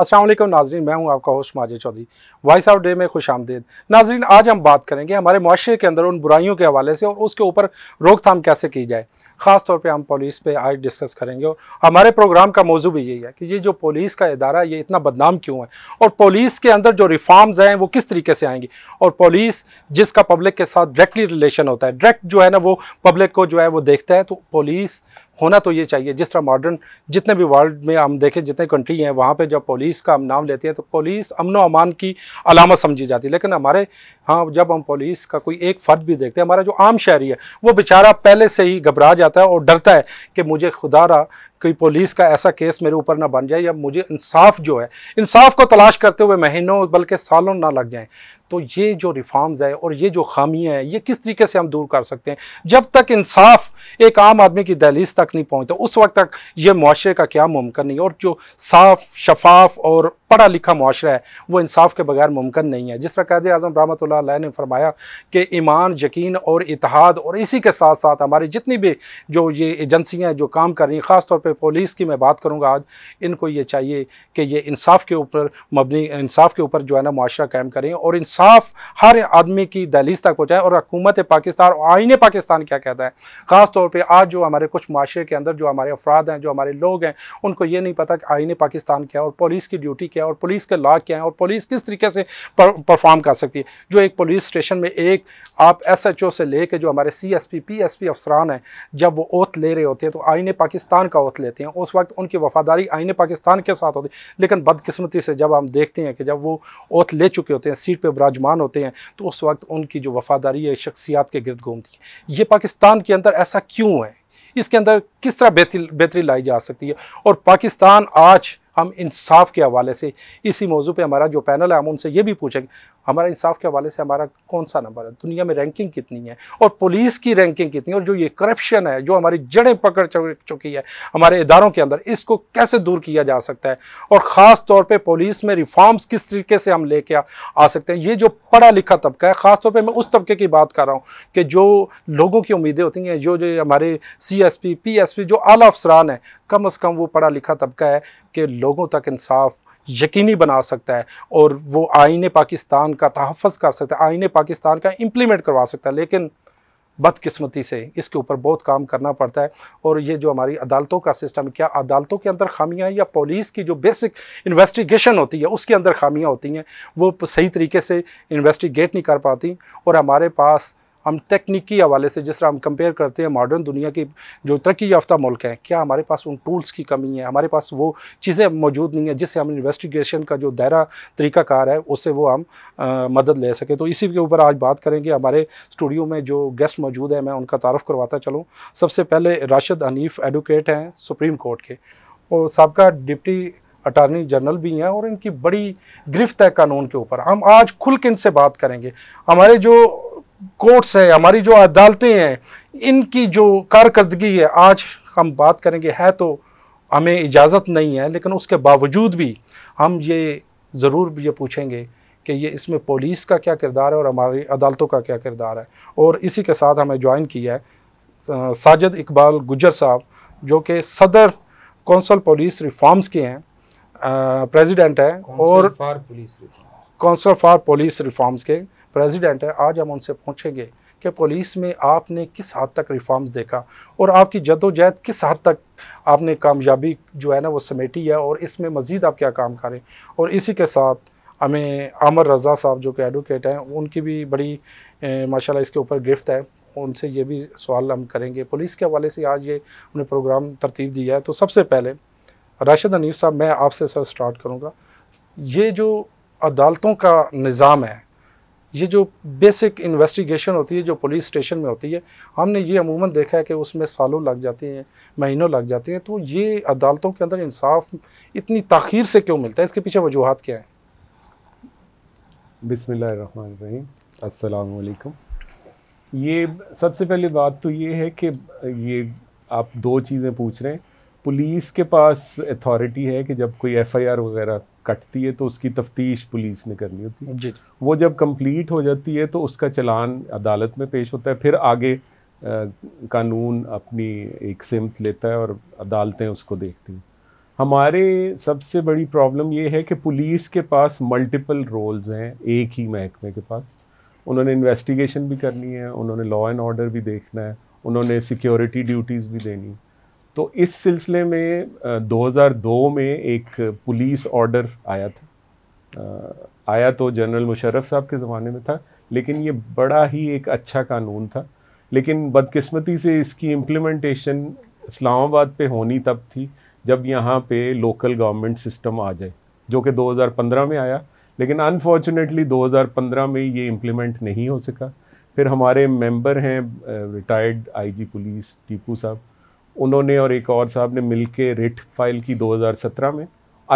असलम नाजरीन मैं हूं आपका host Majid Chaudhary voice of day में खुश आमदेद नाजरीन आज हम बात करेंगे हमारे माशरे के अंदर उन बुराइयों के हवाले से और उसके ऊपर रोकथाम कैसे की जाए ख़ास तौर पे हम पुलिस पे आज डिस्कस करेंगे और हमारे प्रोग्राम का मौजू भी यही है कि ये जो पुलिस का इदारा है ये इतना बदनाम क्यों है और पुलिस के अंदर जो रिफॉर्म्स हैं वो किस तरीके से आएंगी और पुलिस जिसका पब्लिक के साथ डायरेक्टली रिलेशन होता है डायरेक्ट जो है ना वो पब्लिक को जो है वो देखता है तो पुलिस होना तो ये चाहिए जिस तरह मॉडर्न जितने भी वर्ल्ड में हम देखें जितने कंट्री हैं वहाँ पे जब पुलिस का हम नाम लेते हैं तो पुलिस अमन अमान की अलामत समझी जाती है लेकिन हमारे हाँ जब हम पुलिस का कोई एक फ़र्द भी देखते हैं हमारा जो आम शहरी है वो बेचारा पहले से ही घबरा जाता है और डरता है कि मुझे खुदा रहा कोई पुलिस का ऐसा केस मेरे ऊपर ना बन जाए या मुझे इंसाफ जो है इंसाफ को तलाश करते हुए महीनों बल्कि सालों ना लग जाएं तो ये जो रिफॉर्म्स है और ये जो खामियां हैं ये किस तरीके से हम दूर कर सकते हैं जब तक इंसाफ एक आम आदमी की दहलीज तक नहीं पहुंचता उस वक्त तक ये माशरे का क्या मुमकिन नहीं और जो साफ शफाफ और पढ़ा लिखा माशरा है वो इंसाफ के बगैर मुमकिन नहीं है जिस तरह कैद आजम रहमत ने फरमाया कि ईमान यकीन और इतिहाद और इसी के साथ साथ हमारी जितनी भी जो ये एजेंसियाँ जो काम कर रही हैं ख़ासतौर पर पे पुलिस की मैं बात करूँगा आज इनको ये चाहिए कि ये इंसाफ के ऊपर मबनी इंसाफ के ऊपर जो है ना मुआरा कायम करें और इंसाफ हर आदमी की दहलीज तक पहुँचाएँ और हकूमत पाकिस्तान और आइन पाकिस्तान क्या कहता है ख़ास तौर पर आज जो हमारे कुछ माशरे के अंदर जो हमारे अफराद हैं जो हमारे लोग हैं उनको ये नहीं पता कि आइन पाकिस्तान क्या है और पुलिस की ड्यूटी क्या है और पुलिस के लॉ क्या है और पुलिस किस तरीके से परफॉर्म कर सकती है जो एक पुलिस स्टेशन में एक आप एस एच ओ से लेकर जो हमारे C S P P S P अफसरान हैं जब वो ओथ ले रहे होते हैं तो आइन पाकिस्तान का ओथ लेते हैं उस वक्त उनकी वफादारी आईने पाकिस्तान के साथ होती है लेकिन बदकस्मती से जब हम देखते हैं कि जब वो ओथ ले चुके होते हैं सीट पर बराजमान होते हैं तो उस वक्त उनकी जो वफादारी है शख्सियात के गिरद घूमती है ये पाकिस्तान के अंदर ऐसा क्यों है इसके अंदर किस तरह बेहतरी लाई जा सकती है और पाकिस्तान आज हम इंसाफ के हवाले से इसी मौजू पे हमारा जो पैनल है हम उनसे ये भी पूछेंगे हमारा इंसाफ के हवाले से हमारा कौन सा नंबर है दुनिया में रैंकिंग कितनी है और पुलिस की रैंकिंग कितनी है और जो ये करप्शन है जो हमारी जड़ें पकड़ चुकी है हमारे इदारों के अंदर इसको कैसे दूर किया जा सकता है और ख़ास तौर पर पुलिस में रिफॉर्म्स किस तरीके से हम लेके आ सकते हैं ये जो पढ़ा लिखा तबका है ख़ास तौर पर मैं उस तबके की बात कर रहा हूँ कि जो लोगों की उम्मीदें होती हैं जो जो हमारे C S P P S P जो आला अफसरान हैं कम अज़ कम वो पढ़ा लिखा तबका है कि लोगों तक इंसाफ यकीनी बना सकता है और वो आइन पाकिस्तान का तहफ़ कर सकता है आइन पाकिस्तान का इम्प्लीमेंट करवा सकता है लेकिन बदकस्मती से इसके ऊपर बहुत काम करना पड़ता है और ये जो हमारी अदालतों का सिस्टम क्या अदालतों के अंदर खामियाँ या पुलिस की जो बेसिक इन्वेस्टिगेशन होती है उसके अंदर खामियाँ होती हैं वो सही तरीके से इन्वेस्टिगेट नहीं कर पाती और हमारे पास हम टेक्निकी हवाले से जिस तरह हम कंपेयर करते हैं मॉडर्न दुनिया की जो तरक्की याफ्ता मुल्क हैं क्या हमारे पास उन टूल्स की कमी है हमारे पास वो चीज़ें मौजूद नहीं है जिससे हम इन्वेस्टिगेशन का जो दायरा तरीकाकार है उससे वो हम आ, मदद ले सकें तो इसी के ऊपर आज बात करेंगे हमारे स्टूडियो में जो गेस्ट मौजूद हैं मैं उनका तारफ़ करवाता चलूँ सबसे पहले राशिद हनीफ एडवोकेट हैं सुप्रीम कोर्ट के और सबका डिप्टी अटारनी जनरल भी हैं और इनकी बड़ी गिरफ्त है कानून के ऊपर हम आज खुल के इनसे बात करेंगे हमारे जो कोर्ट्स है हमारी जो अदालतें हैं इनकी जो कारकर्दगी है आज हम बात करेंगे है तो हमें इजाज़त नहीं है लेकिन उसके बावजूद भी हम ये ज़रूर ये पूछेंगे कि ये इसमें पुलिस का क्या किरदार है और हमारी अदालतों का क्या किरदार है और इसी के साथ हमें ज्वाइन किया है साजिद इकबाल गुजर साहब जो कि सदर कौंसल पुलिस रिफॉर्म्स के हैं प्रेसिडेंट है और कौंसल फॉर पुलिस रिफॉर्म्स के प्रेसिडेंट है आज हम उनसे पूछेंगे कि पुलिस में आपने किस हद तक रिफॉर्म्स देखा और आपकी जदोजहद किस हद तक आपने कामयाबी जो है ना वो समेटी है और इसमें मज़ीद आप क्या काम करें और इसी के साथ हमें आमर रज़ा साहब जो कि एडवोकेट हैं उनकी भी बड़ी माशाल्लाह इसके ऊपर गिफ्ट है उनसे ये भी सवाल हम करेंगे पुलिस के हवाले से आज ये हमने प्रोग्राम तरतीब दिया है तो सबसे पहले राशिद अनीफ साहब मैं आपसे सर स्टार्ट करूँगा ये जो अदालतों का निज़ाम है ये जो बेसिक इन्वेस्टिगेशन होती है जो पुलिस स्टेशन में होती है हमने ये अमूमन देखा है कि उसमें सालों लग जाते हैं महीनों लग जाते हैं तो ये अदालतों के अंदर इंसाफ इतनी तखीर से क्यों मिलता है इसके पीछे वजूहत क्या है बिसमीम असलकुम ये सबसे पहले बात तो ये है कि ये आप दो चीज़ें पूछ रहे हैं पुलिस के पास अथॉरिटी है कि जब कोई एफ़ वगैरह कटती है तो उसकी तफ्तीश पुलिस ने करनी होती है जी वो जब कंप्लीट हो जाती है तो उसका चलान अदालत में पेश होता है फिर आगे आ, कानून अपनी एक सिमत लेता है और अदालतें उसको देखती हैं हमारे सबसे बड़ी प्रॉब्लम ये है कि पुलिस के पास मल्टीपल रोल्स हैं एक ही महकमे के पास उन्होंने इन्वेस्टिगेशन भी करनी है उन्होंने लॉ एंड ऑर्डर भी देखना है उन्होंने सिक्योरिटी ड्यूटीज़ भी देनी तो इस सिलसिले में 2002 में एक पुलिस ऑर्डर आया था आया तो जनरल मुशर्रफ साहब के ज़माने में था लेकिन ये बड़ा ही एक अच्छा कानून था लेकिन बदकिस्मती से इसकी इम्प्लीमेंटेशन इस्लामाबाद पे होनी तब थी जब यहाँ पे लोकल गवर्नमेंट सिस्टम आ जाए जो कि 2015 में आया लेकिन अनफॉर्चुनेटली 2015 में ये इम्प्लीमेंट नहीं हो सका फिर हमारे मेंबर हैं रिटायर्ड आईजी पुलिस टीपू साहब उन्होंने और एक और साहब ने मिल के रिट फाइल की 2017 में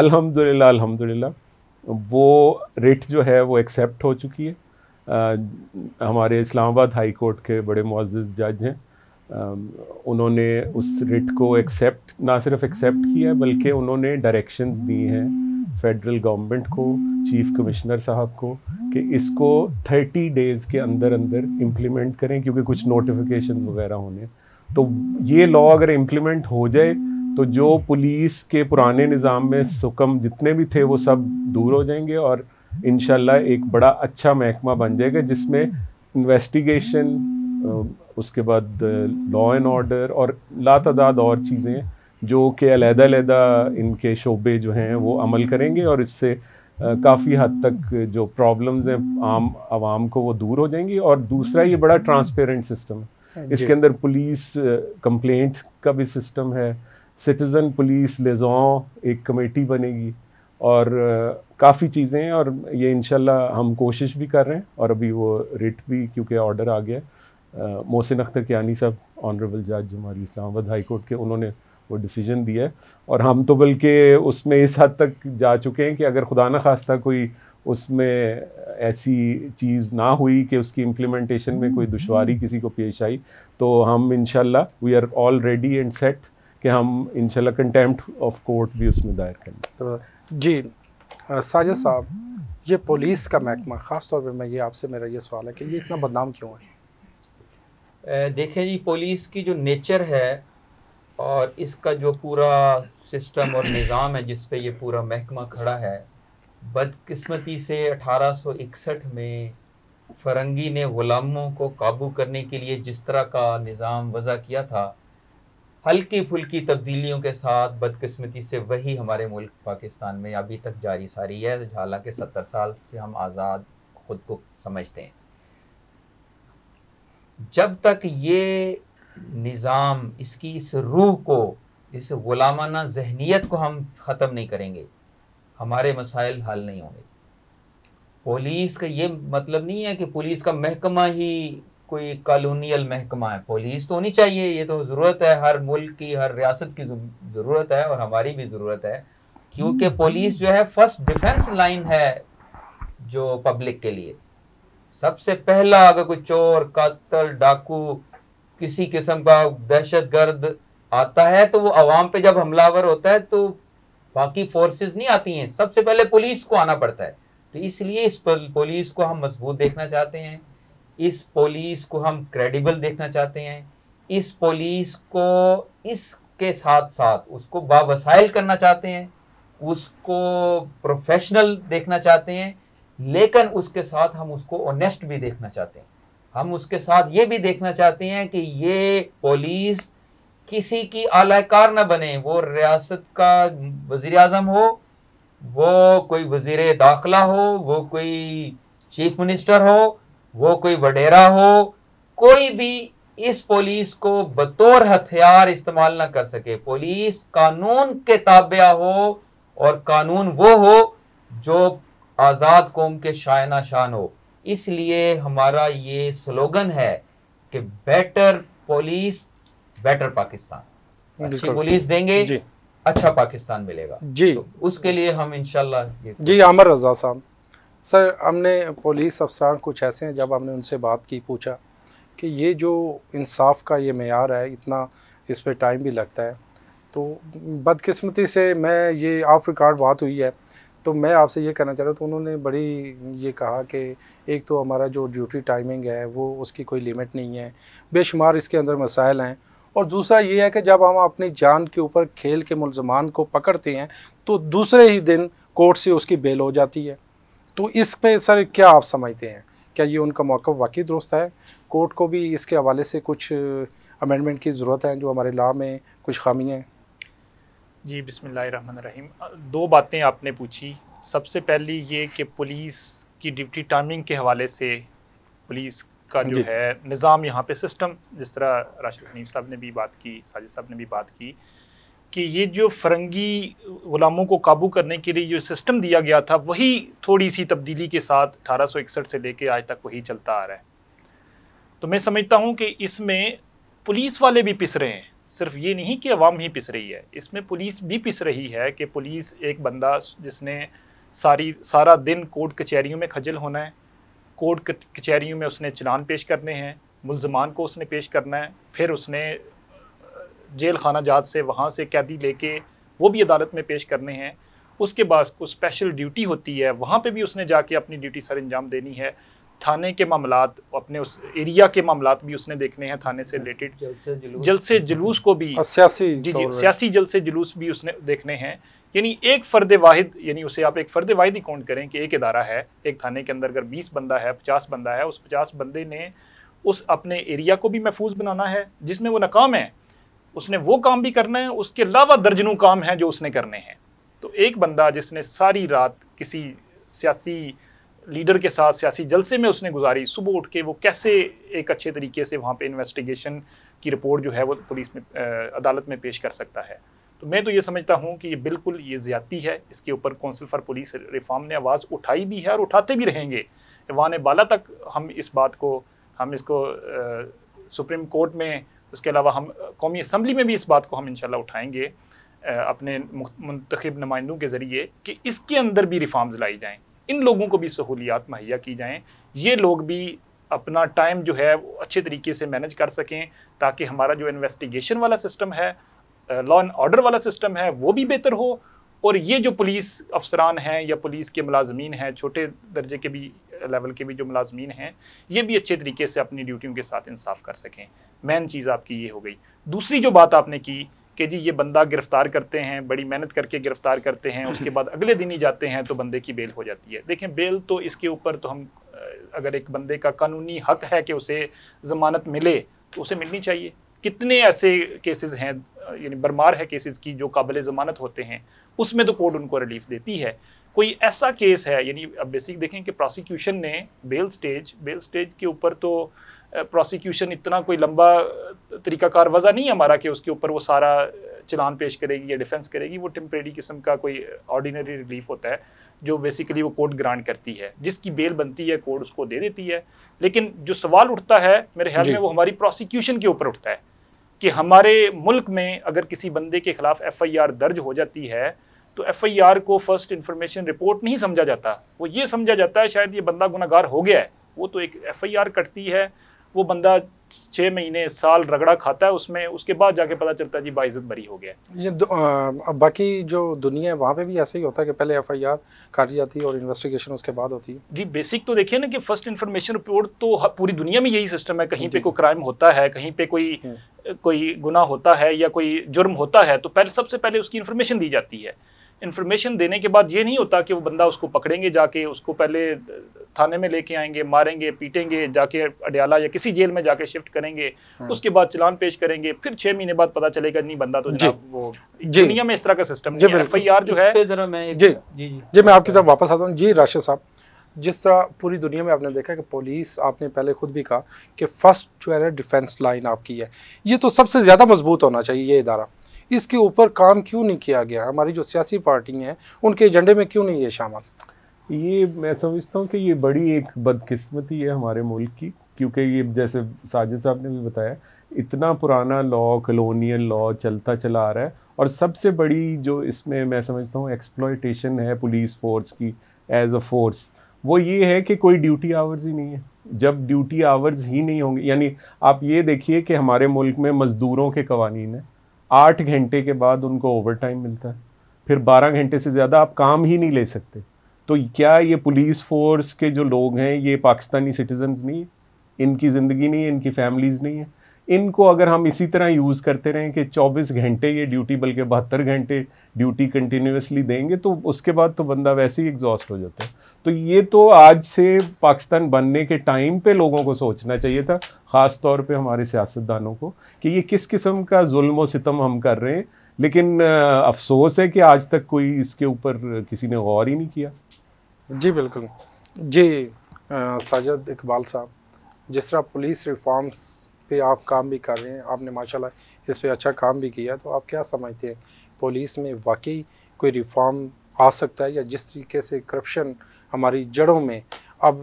अल्हम्दुलिल्लाह अल्हम्दुलिल्लाह वो रिट जो है वो एक्सेप्ट हो चुकी है आ, हमारे इस्लामाबाद हाई कोर्ट के बड़े मुआज़ जज हैं उन्होंने उस रिट को एक्सेप्ट ना सिर्फ एक्सेप्ट किया है बल्कि उन्होंने डायरेक्शंस दी हैं फेडरल गवर्नमेंट को चीफ कमिश्नर साहब को कि इसको 30 डेज़ के अंदर अंदर इम्प्लीमेंट करें क्योंकि कुछ नोटिफिकेशंस वगैरह होने हैं तो ये लॉ अगर इम्प्लीमेंट हो जाए तो जो पुलिस के पुराने निज़ाम में सुकम जितने भी थे वो सब दूर हो जाएंगे और इन एक बड़ा अच्छा महकमा बन जाएगा जिसमें इन्वेस्टिगेशन उसके बाद लॉ एंड ऑर्डर और लातदाद और चीज़ें जो कि अलहदादा इनके शोबे जो हैं वो अमल करेंगे और इससे काफ़ी हद तक जो प्रॉब्लम्स हैं आम आवाम को वो दूर हो जाएंगी और दूसरा ये बड़ा ट्रांसपेरेंट सिस्टम है हाँ इसके अंदर पुलिस कंप्लेंट का भी सिस्टम है सिटीज़न पुलिस लेजों एक कमेटी बनेगी और काफ़ी चीज़ें हैं और ये इनशाला हम कोशिश भी कर रहे हैं और अभी वो रिट भी क्योंकि ऑर्डर आ गया मोहसिन अख्तर कियानी साहब ऑनरेबल जज हमारी इस्लामाबाद हाई कोर्ट के उन्होंने वो डिसीजन दिया है और हम तो बल्कि उसमें इस हद तक जा चुके हैं कि अगर खुदा न खास्ता कोई उसमें ऐसी चीज़ ना हुई कि उसकी इम्प्लीमेंटेशन में कोई दुशारी किसी को पेश आई तो हम इनशाला we are all ready and set कि हम इनशाला कंटेम्प्ट ऑफ कोर्ट भी उसमें दायर करें तो जी साजिद साहब ये पुलिस का महकमा ख़ास तौर पर मैं ये आपसे मेरा ये सवाल है कि ये इतना बदनाम क्यों है देखें जी पुलिस की जो नेचर है और इसका जो पूरा सिस्टम और निज़ाम है जिस पे ये पूरा महकमा खड़ा है बदकिस्मती से 1861 में फरंगी ने ग़ुलामों को काबू करने के लिए जिस तरह का निज़ाम वज़ा किया था हल्की फुल्की तब्दीलियों के साथ बदकिस्मती से वही हमारे मुल्क पाकिस्तान में अभी तक जारी सारी है हालांकि सत्तर साल से हम आज़ाद खुद को समझते हैं जब तक ये निज़ाम इसकी इस रूह को इस गुलामाना जहनीत को हम ख़त्म नहीं करेंगे हमारे मसाइल हल नहीं होंगे पुलिस का ये मतलब नहीं है कि पुलिस का महकमा ही कोई कॉलोनियल महकमा है पुलिस तो होनी चाहिए ये तो ज़रूरत है हर मुल्क की हर रियासत की ज़रूरत है और हमारी भी ज़रूरत है क्योंकि हम्म। पुलिस जो है फर्स्ट डिफेंस लाइन है जो पब्लिक के लिए सबसे पहला अगर कोई चोर कातल डाकू किसी किस्म का दहशत गर्द आता है तो वो आवाम पे जब हमलावर होता है तो बाकी फोर्सेस नहीं आती हैं सबसे पहले पुलिस को आना पड़ता है तो इसलिए इस पुलिस को हम मजबूत देखना चाहते हैं इस पुलिस को हम क्रेडिबल देखना चाहते हैं इस पुलिस को इसके साथ साथ उसको बावसाइल करना चाहते हैं उसको प्रोफेशनल देखना चाहते हैं लेकिन उसके साथ हम उसको ऑनेस्ट भी देखना चाहते हैं हम उसके साथ ये भी देखना चाहते हैं कि ये पुलिस किसी की आलाकार ना बने वो रियासत का वजीर अजम हो वो कोई वजीर दाखिला हो वो कोई चीफ मिनिस्टर हो वो कोई वडेरा हो कोई भी इस पुलिस को बतौर हथियार इस्तेमाल ना कर सके पुलिस कानून के ताबिया हो और कानून वो हो जो आज़ाद कौम के शायना शान हो इसलिए हमारा ये स्लोगन है कि better police better Pakistan hmm, अच्छी पुलिस देंगे अच्छा पाकिस्तान मिलेगा जी तो उसके लिए हम इनशाला जी अमर रजा साहब सर हमने पुलिस अफसरान कुछ ऐसे हैं जब हमने उनसे बात की पूछा कि ये जो इंसाफ का ये मैार है इतना इस पर टाइम भी लगता है तो बदकिस्मती से मैं ये ऑफ रिकॉर्ड बात हुई है तो मैं आपसे ये कहना चाह रहा हूँ तो उन्होंने बड़ी ये कहा कि एक तो हमारा जो ड्यूटी टाइमिंग है वो उसकी कोई लिमिट नहीं है बेशुमार इसके अंदर मसाइल हैं और दूसरा ये है कि जब हम अपनी जान के ऊपर खेल के मुलजमान को पकड़ते हैं तो दूसरे ही दिन कोर्ट से उसकी बेल हो जाती है तो इसमें सर क्या आप समझते हैं क्या ये उनका मौक़ वाकई दुरुस्त है कोर्ट को भी इसके हवाले से कुछ अमेंडमेंट की ज़रूरत है जो हमारे लॉ में कुछ खामियाँ हैं जी बिसमीम दो बातें आपने पूछी सबसे पहली ये कि पुलिस की ड्यूटी टाइमिंग के हवाले से पुलिस का जो है निज़ाम यहाँ पे सिस्टम जिस तरह राशिद हनीफ साहब ने भी बात की साजिद साहब ने भी बात की कि ये जो फरंगी ग़ुलामों को काबू करने के लिए जो सिस्टम दिया गया था वही थोड़ी सी तब्दीली के साथ अठारह से लेके आज तक वही चलता आ रहा है तो मैं समझता हूँ कि इसमें पुलिस वाले भी पिस रहे हैं सिर्फ ये नहीं कि अवाम ही पिस रही है इसमें पुलिस भी पिस रही है कि पुलिस एक बंदा जिसने सारी सारा दिन कोर्ट कचहरियों में खजल होना है कोर्ट कचहरियों में उसने चलान पेश करने हैं मुलजमान को उसने पेश करना है फिर उसने जेल खाना जात से वहाँ से कैदी लेके वो भी अदालत में पेश करने हैं उसके बाद को स्पेशल ड्यूटी होती है वहाँ पे भी उसने जाके अपनी ड्यूटी सर अंजाम देनी है थाने के मामला अपने उस एरिया के मामला भी उसने देखने हैं थाने से रिलेटेड जलसे जुलूस को भी सियासी जी जी सियासी जलसे जुलूस भी उसने देखने हैं यानी एक फ़र्द वाहिद यानी उसे आप एक फ़र्द वाहिद ही काउंट करें कि एक इदारा है एक थाने के अंदर अगर बीस बंदा है पचास बंदा है उस पचास बंदे ने उस अपने एरिया को भी महफूज बनाना है जिसमें वो नाकाम है उसने वो काम भी करना है उसके अलावा दर्जनों काम हैं जो उसने करने हैं तो एक बंदा जिसने सारी रात किसी सियासी लीडर के साथ सियासी जलसे में उसने गुजारी सुबह उठ के वो कैसे एक अच्छे तरीके से वहाँ पे इन्वेस्टिगेशन की रिपोर्ट जो है वो पुलिस में आ, अदालत में पेश कर सकता है तो मैं तो ये समझता हूँ कि ये बिल्कुल ये ज्यादती है इसके ऊपर काउंसिल फॉर पुलिस रिफॉर्म ने आवाज़ उठाई भी है और उठाते भी रहेंगे वान बाला तक हम इस बात को हम इसको आ, सुप्रीम कोर्ट में उसके अलावा हम कौमी असम्बली में भी इस बात को हम इनशाला उठाएंगे अपने मंतखब नुमाइंदों के ज़रिए कि इसके अंदर भी रिफॉर्म्स लाई जाएँ इन लोगों को भी सहूलियात मुहैया की जाएँ ये लोग भी अपना टाइम जो है वो अच्छे तरीके से मैनेज कर सकें ताकि हमारा जो इन्वेस्टिगेशन वाला सिस्टम है लॉ एंड ऑर्डर वाला सिस्टम है वो भी बेहतर हो और ये जो पुलिस अफसरान हैं या पुलिस के मुलाजमीन हैं छोटे दर्जे के भी लेवल के भी जो मुलाजमीन हैं ये भी अच्छे तरीके से अपनी ड्यूटियों के साथ इंसाफ कर सकें मेन चीज़ आपकी ये हो गई दूसरी जो बात आपने की कि जी ये बंदा गिरफ्तार करते हैं बड़ी मेहनत करके गिरफ्तार करते हैं उसके बाद अगले दिन ही जाते हैं तो बंदे की बेल हो जाती है देखें बेल तो इसके ऊपर तो हम अगर एक बंदे का कानूनी हक है कि उसे ज़मानत मिले तो उसे मिलनी चाहिए कितने ऐसे केसेस हैं यानी बरमार है केसेस की जो काबिल ज़मानत होते हैं उसमें तो कोर्ट उनको रिलीफ देती है कोई ऐसा केस है यानी अब बेसिक देखें कि प्रोसिक्यूशन ने बेल स्टेज बेल स्टेज के ऊपर तो प्रोसिक्यूशन इतना कोई लंबा तरीकाकार वजह नहीं है हमारा कि उसके ऊपर वो सारा चलान पेश करेगी या डिफेंस करेगी वो टेम्परेरी किस्म का कोई ऑर्डिनरी रिलीफ होता है जो बेसिकली वो कोर्ट ग्रांट करती है जिसकी बेल बनती है कोर्ट उसको दे देती है लेकिन जो सवाल उठता है मेरे ख्याल में वो हमारी प्रोसिक्यूशन के ऊपर उठता है कि हमारे मुल्क में अगर किसी बंदे के खिलाफ एफआईआर दर्ज हो जाती है तो एफआईआर को फर्स्ट इंफॉर्मेशन रिपोर्ट नहीं समझा जाता वो ये समझा जाता है शायद ये बंदा गुनागार हो गया है वो तो एक एफआईआर कटती है वो बंदा छः महीने साल रगड़ा खाता है उसमें उसके बाद जाके पता चलता है जी बाइज़त बरी हो गया ये आ, बाकी जो दुनिया है वहाँ पे भी ऐसे ही होता है कि पहले एफ आई आर काटी जाती है और इन्वेस्टिगेशन उसके बाद होती है जी बेसिक तो देखिए ना कि फर्स्ट इन्फॉर्मेशन रिपोर्ट तो पूरी दुनिया में यही सिस्टम है कहीं पे कोई क्राइम होता है कहीं पे कोई हम्म। कोई गुना होता है या कोई जुर्म होता है तो पहले सबसे पहले उसकी इन्फॉर्मेशन दी जाती है इन्फॉर्मेशन देने के बाद ये नहीं होता कि वो बंदा उसको पकड़ेंगे जाके उसको पहले थाने में लेके आएंगे मारेंगे पीटेंगे जाके अडयाला या किसी जेल में जाके शिफ्ट करेंगे हाँ। उसके बाद चलान पेश करेंगे फिर छह महीने बाद पता चलेगा नहीं बंदा तो जी वो दुनिया में इस तरह का सिस्टम जो है जी जी जी मैं आपकी तरफ वापस आता हूँ जी राशि साहब जिस तरह पूरी दुनिया में आपने देखा कि पुलिस आपने पहले खुद भी कहा कि फर्स्ट जो है डिफेंस लाइन आपकी है ये तो सबसे ज़्यादा मजबूत होना चाहिए ये इदारा इसके ऊपर काम क्यों नहीं किया गया हमारी जो सियासी पार्टी हैं उनके एजेंडे में क्यों नहीं ये शामिल ये मैं समझता हूँ कि ये बड़ी एक बदकिस्मती है हमारे मुल्क की क्योंकि ये जैसे साजिद साहब ने भी बताया इतना पुराना लॉ कलोनियल लॉ चलता चला आ रहा है और सबसे बड़ी जो इसमें मैं समझता हूँ एक्सप्लोइटेशन है पुलिस फोर्स की एज अ फोर्स वो ये है कि कोई ड्यूटी आवर्स ही नहीं है जब ड्यूटी आवर्स ही नहीं होंगे यानी आप ये देखिए कि हमारे मुल्क में मज़दूरों के कवानीन है आठ घंटे के बाद उनको ओवर टाइम मिलता है फिर बारह घंटे से ज़्यादा आप काम ही नहीं ले सकते तो क्या ये पुलिस फोर्स के जो लोग हैं ये पाकिस्तानी सिटीजन्स नहीं है इनकी ज़िंदगी नहीं है इनकी फैमिलीज़ नहीं है इनको अगर हम इसी तरह यूज़ करते रहें कि 24 घंटे ये ड्यूटी बल्कि बहत्तर घंटे ड्यूटी कंटिन्यूसली देंगे तो उसके बाद तो बंदा वैसे ही एग्जॉस्ट हो जाता है तो ये तो आज से पाकिस्तान बनने के टाइम पे लोगों को सोचना चाहिए था ख़ास तौर पे हमारे सियासतदानों को कि ये किस किस्म का जुल्म सितम हम कर रहे हैं लेकिन अफसोस है कि आज तक कोई इसके ऊपर किसी ने गौर ही नहीं किया जी बिल्कुल जी साजद इकबाल साहब जिस तरह पुलिस रिफॉर्म्स पे आप काम भी कर रहे हैं आपने माशाल्लाह इस पर अच्छा काम भी किया तो आप क्या समझते हैं पुलिस में वाकई कोई रिफॉर्म आ सकता है या जिस तरीके से करप्शन हमारी जड़ों में अब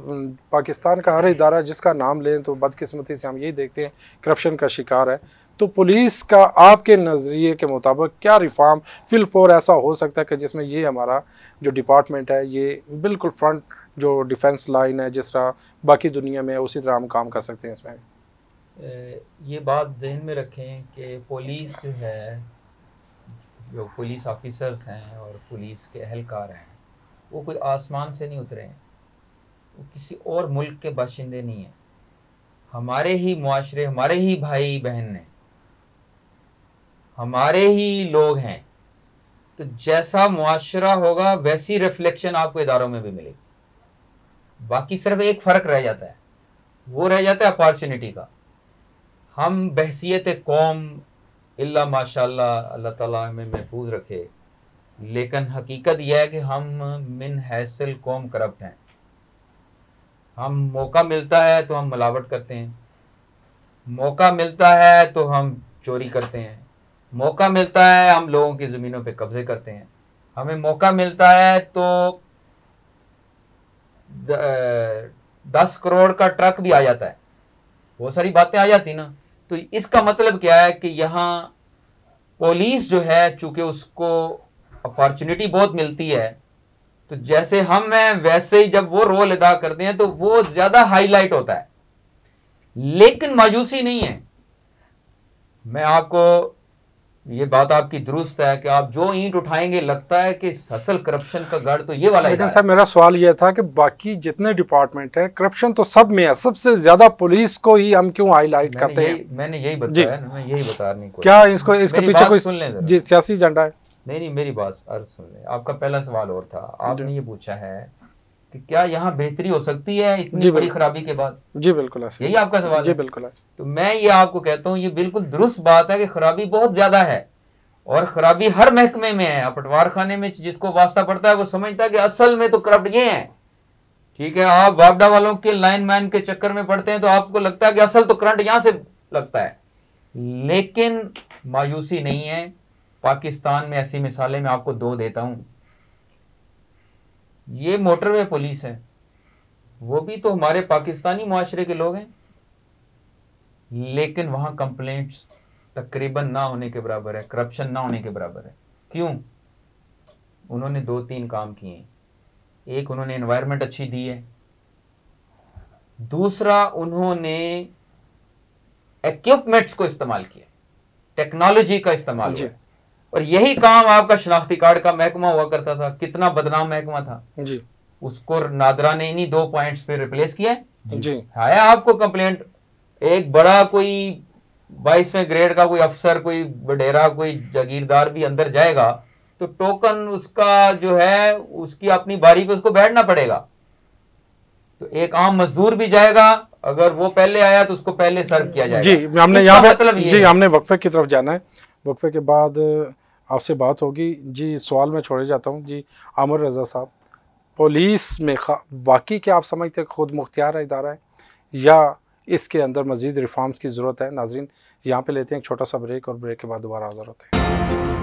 पाकिस्तान का हर इदारा जिसका नाम लें तो बदकिस्मती से हम यही देखते हैं करप्शन का शिकार है तो पुलिस का आपके नज़रिए के मुताबिक क्या रिफॉर्म फिल फोर ऐसा हो सकता है कि जिसमें ये हमारा जो डिपार्टमेंट है ये बिल्कुल फ्रंट जो डिफेंस लाइन है जिस तरह बाकी दुनिया में उसी तरह हम काम कर सकते हैं इसमें ये बात जहन में रखें कि पुलिस जो है जो पुलिस ऑफिसर्स हैं और पुलिस के अहलकार हैं वो कोई आसमान से नहीं उतरे हैं वो किसी और मुल्क के बाशिंदे नहीं हैं हमारे ही माशरे हमारे ही भाई बहन हैं हमारे ही लोग हैं तो जैसा मुआरा होगा वैसी रिफ्लेक्शन आपको इदारों में भी मिलेगी बाकी सिर्फ एक फ़र्क रह जाता है वो रह जाता है अपॉर्चुनिटी का हम बहसीत कौम अल्ला माशा अल्लाह ताला हमें महफूज रखे लेकिन हकीकत यह है कि हम मिन हैसल कौम करप्ट हैं हम मौका मिलता है तो हम मिलावट करते हैं मौका मिलता है तो हम चोरी करते हैं मौका मिलता है हम लोगों की ज़मीनों पे कब्ज़े करते हैं हमें मौका मिलता है तो द, दस करोड़ का ट्रक भी आ जाता है वो सारी बातें आ जाती ना तो इसका मतलब क्या है कि यहाँ पुलिस जो है चूंकि उसको अपॉर्चुनिटी बहुत मिलती है तो जैसे हम हैं वैसे ही जब वो रोल अदा करते हैं तो वो ज्यादा हाईलाइट होता है लेकिन मायूसी नहीं है मैं आपको ये बात आपकी दुरुस्त है कि आप जो ईंट उठाएंगे लगता है कि असल करप्शन का गढ़ तो ये वाला लेकिन साहब मेरा सवाल यह था कि बाकी जितने डिपार्टमेंट है करप्शन तो सब में है सबसे ज्यादा पुलिस को ही हम क्यों हाईलाइट करते हैं मैंने यही बताया मैं यही रही हूँ क्या इसको इसके पीछे कोई जी सियासी एजेंडा है नहीं नहीं मेरी बात अर्ज सुन लें आपका पहला सवाल और था आपने ये पूछा है कि क्या यहाँ बेहतरी हो सकती है इतनी बड़ी खराबी के बाद जी बिल्कुल यही आपका सवाल जी बिल्कुल तो मैं ये आपको कहता हूँ ये बिल्कुल दुरुस्त बात है कि खराबी बहुत ज्यादा है और खराबी हर महकमे में है पटवार खाने में जिसको वास्ता पड़ता है वो समझता है कि असल में तो करप्ट ये है ठीक है आप वापडा वालों के लाइन मैन के चक्कर में पड़ते हैं तो आपको लगता है कि असल तो करंट यहां से लगता है लेकिन मायूसी नहीं है पाकिस्तान में ऐसी मिसालें मैं आपको दो देता हूं ये मोटरवे पुलिस है वो भी तो हमारे पाकिस्तानी माशरे के लोग हैं लेकिन वहां कंप्लेंट्स तकरीबन ना होने के बराबर है करप्शन ना होने के बराबर है क्यों उन्होंने दो तीन काम किए एक उन्होंने इन्वायरमेंट अच्छी दी है दूसरा उन्होंने इक्विपमेंट्स को इस्तेमाल किया टेक्नोलॉजी का इस्तेमाल किया और यही काम आपका शनाख्ती कार्ड का महकमा हुआ करता था कितना बदनाम महकमा था जी उसको नादरा ने इन्हीं दो पॉइंट्स पे रिप्लेस किया जी आया आपको कंप्लेंट एक बड़ा कोई बाईसवें ग्रेड का कोई अफसर कोई बडेरा कोई जागीरदार भी अंदर जाएगा तो टोकन उसका जो है उसकी अपनी बारी पे उसको बैठना पड़ेगा तो एक आम मजदूर भी जाएगा अगर वो पहले आया तो उसको पहले सर्व किया जाएगा जी हमने यहाँ मतलब जी हमने वक्फे की तरफ जाना है वक्फे के बाद आपसे बात होगी जी सवाल मैं छोड़े जाता हूँ जी आमर रज़ा साहब पुलिस में वाकई क्या आप समझते हैं खुद मुख्तियार इदारा है या इसके अंदर मज़ीद रिफॉर्म्स की ज़रूरत है नाजरीन यहाँ पे लेते हैं एक छोटा सा ब्रेक और ब्रेक के बाद दोबारा हाज़िर होते हैं